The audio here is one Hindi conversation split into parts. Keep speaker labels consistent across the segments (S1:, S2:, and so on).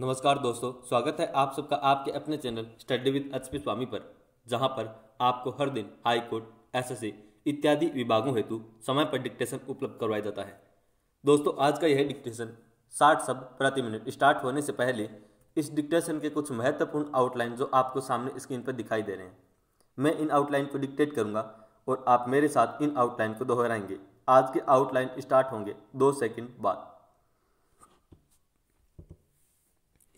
S1: नमस्कार दोस्तों स्वागत है आप सबका आपके अपने channel study with H P Swami पर जहां पर आपको हर दिन हाई कोर्ट एसएससी इत्यादि विभागों हेतु समय पर डिक्टेशन उपलब्ध करवाया जाता है दोस्तों आज का यह डिक्टेशन 60 शब्द प्रति मिनट स्टार्ट होने से पहले इस डिक्टेशन के कुछ महत्वपूर्ण आउटलाइन जो आपको सामने स्क्रीन पर दिखाई दे रहे हैं मैं इन आउटलाइन को डिक्टेट करूँगा और आप मेरे साथ इन आउटलाइन को दोहराएंगे आज के आउटलाइन स्टार्ट होंगे दो सेकेंड बाद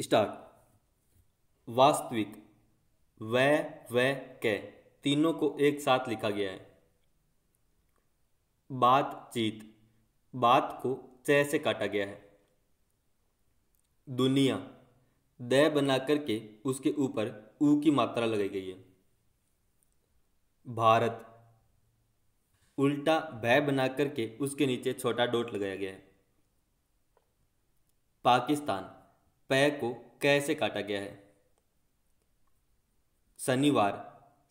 S1: स्टार्ट वास्तविक व व कै तीनों को एक साथ लिखा गया है बातचीत बात को च से काटा गया है दुनिया द बना करके उसके ऊपर ऊ की मात्रा लगाई गई है भारत उल्टा भय बना करके उसके नीचे छोटा डोट लगाया गया है पाकिस्तान पै को कैसे काटा गया है शनिवार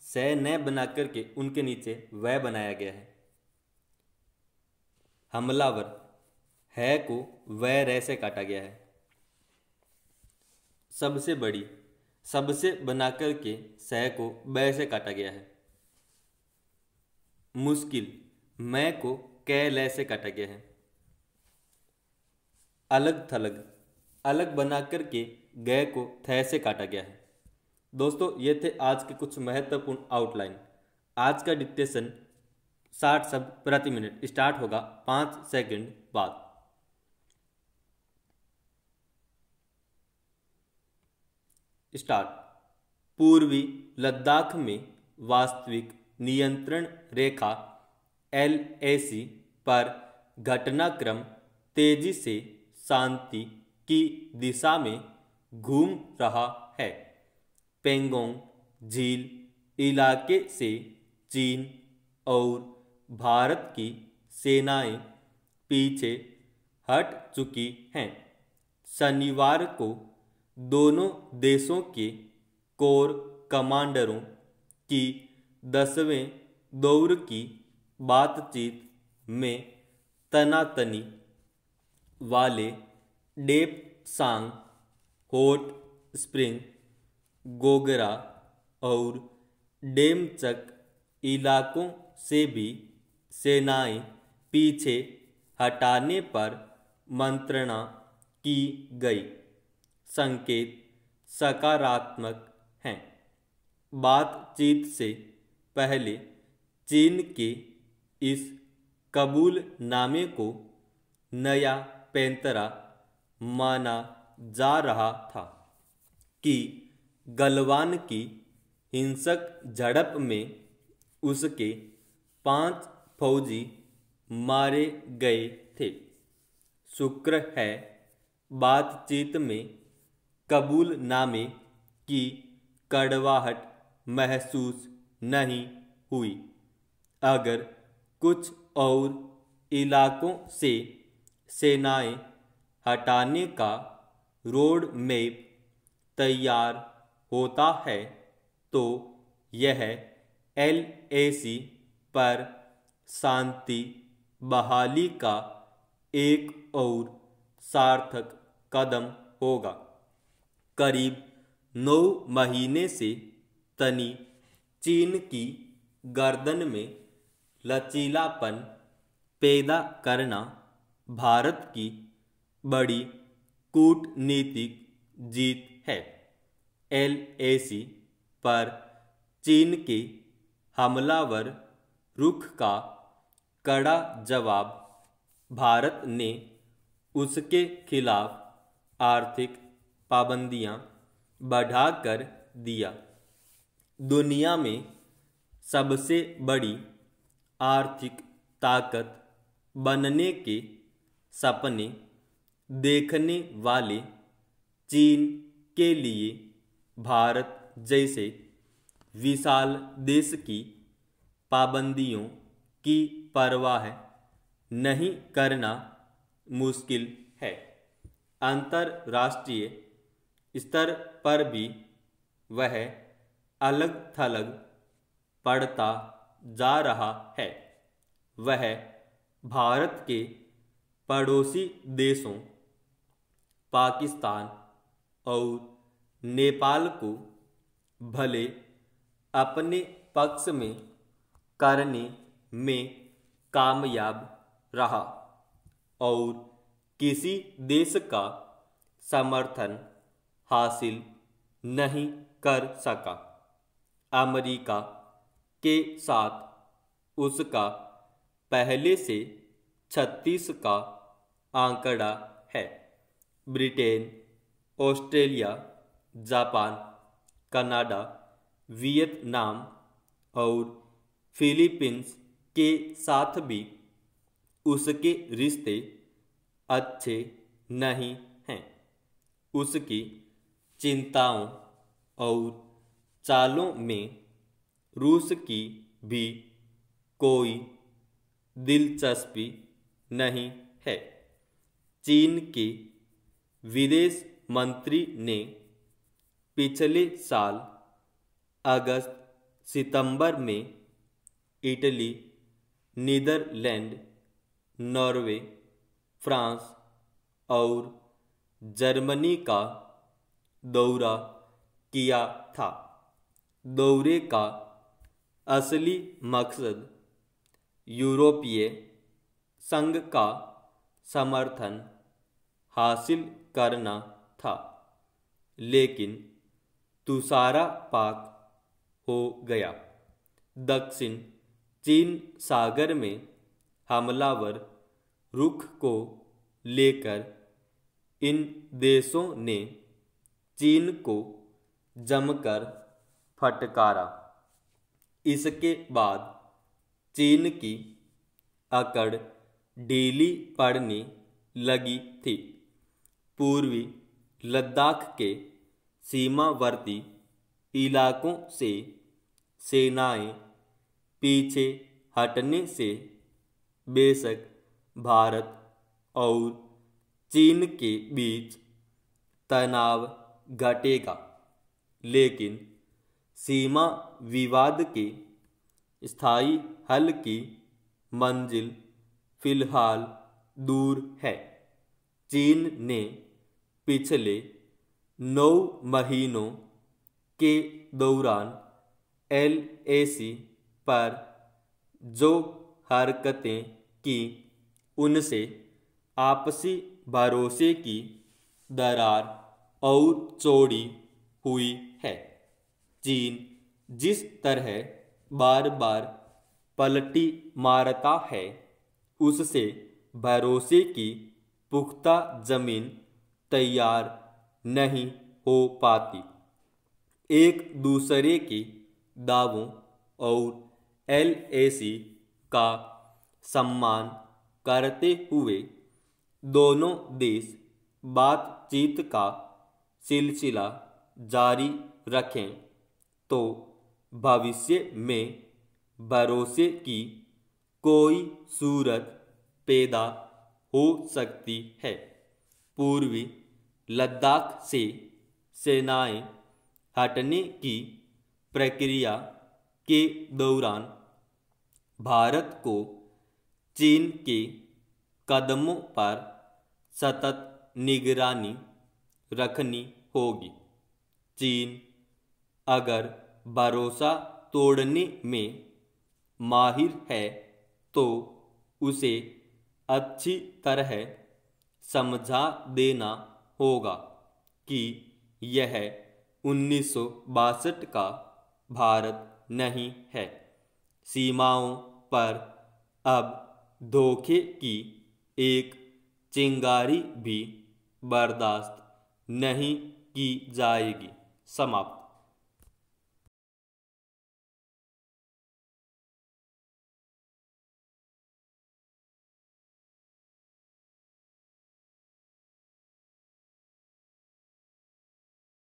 S1: स न बना करके उनके नीचे वह बनाया गया है हमलावर है को वह रह से काटा गया है सबसे बड़ी सबसे बना करके सह को ब से काटा गया है मुश्किल मैं को कै ल से काटा गया है अलग थलग अलग बना के गय को थय से काटा गया है दोस्तों ये थे आज के कुछ महत्वपूर्ण आउटलाइन आज का डिक्टेशन साठ शब्द प्रति मिनट स्टार्ट होगा पाँच सेकंड बाद स्टार्ट पूर्वी लद्दाख में वास्तविक नियंत्रण रेखा एल पर घटनाक्रम तेजी से शांति की दिशा में घूम रहा है पेंगोंग झील इलाके से चीन और भारत की सेनाएं पीछे हट चुकी हैं शनिवार को दोनों देशों के कोर कमांडरों की दसवें दौर की बातचीत में तनातनी वाले सांग होट स्प्रिंग गोगरा और डेमचक इलाकों से भी सेनाएं पीछे हटाने पर मंत्रणा की गई संकेत सकारात्मक हैं बातचीत से पहले चीन के इस कबूलनामे को नया पैंतरा माना जा रहा था कि गलवान की हिंसक झड़प में उसके पांच फौजी मारे गए थे शुक्र है बातचीत में कबूलनामे की कड़वाहट महसूस नहीं हुई अगर कुछ और इलाकों से सेनाएं हटाने का रोड मैप तैयार होता है तो यह एल पर शांति बहाली का एक और सार्थक कदम होगा करीब नौ महीने से तनी चीन की गर्दन में लचीलापन पैदा करना भारत की बड़ी कूटनीतिक जीत है एल पर चीन के हमलावर रुख का कड़ा जवाब भारत ने उसके खिलाफ आर्थिक पाबंदियां कर दिया दुनिया में सबसे बड़ी आर्थिक ताकत बनने के सपने देखने वाले चीन के लिए भारत जैसे विशाल देश की पाबंदियों की परवाह नहीं करना मुश्किल है अंतर्राष्ट्रीय स्तर पर भी वह अलग थलग पड़ता जा रहा है वह भारत के पड़ोसी देशों पाकिस्तान और नेपाल को भले अपने पक्ष में करने में कामयाब रहा और किसी देश का समर्थन हासिल नहीं कर सका अमेरिका के साथ उसका पहले से छत्तीस का आंकड़ा है Britain Australia Japan Canada Vietnam और फिलीपींस के साथ भी उसके रिश्ते अच्छे नहीं हैं उसकी चिंताओं और चालों में रूस की भी कोई दिलचस्पी नहीं है चीन की विदेश मंत्री ने पिछले साल अगस्त सितंबर में इटली नीदरलैंड नॉर्वे फ्रांस और जर्मनी का दौरा किया था दौरे का असली मकसद यूरोपीय संघ का समर्थन हासिल करना था लेकिन तुषारा पाक हो गया दक्षिण चीन सागर में हमलावर रुख को लेकर इन देशों ने चीन को जमकर फटकारा इसके बाद चीन की अकड़ ढीली पड़ने लगी थी पूर्वी लद्दाख के सीमावर्ती इलाकों से सेनाएं पीछे हटने से बेशक भारत और चीन के बीच तनाव घटेगा लेकिन सीमा विवाद के स्थायी हल की मंजिल फिलहाल दूर है चीन ने पिछले नौ महीनों के दौरान एल ए सी पर जो हरकतें की उनसे आपसी भरोसे की दरार और चौड़ी हुई है चीन जिस तरह बार बार पलटी मारता है उससे भरोसे की पुख्ता जमीन तैयार नहीं हो पाती एक दूसरे के दावों और एल का सम्मान करते हुए दोनों देश बातचीत का सिलसिला जारी रखें तो भविष्य में भरोसे की कोई सूरत पैदा हो सकती है पूर्वी लद्दाख से सेनाएं हटने की प्रक्रिया के दौरान भारत को चीन के कदमों पर सतत निगरानी रखनी होगी चीन अगर भरोसा तोड़ने में माहिर है तो उसे अच्छी तरह समझा देना होगा कि यह उन्नीस का भारत नहीं है सीमाओं पर अब धोखे की एक चिंगारी भी बर्दाश्त नहीं की जाएगी समाप्त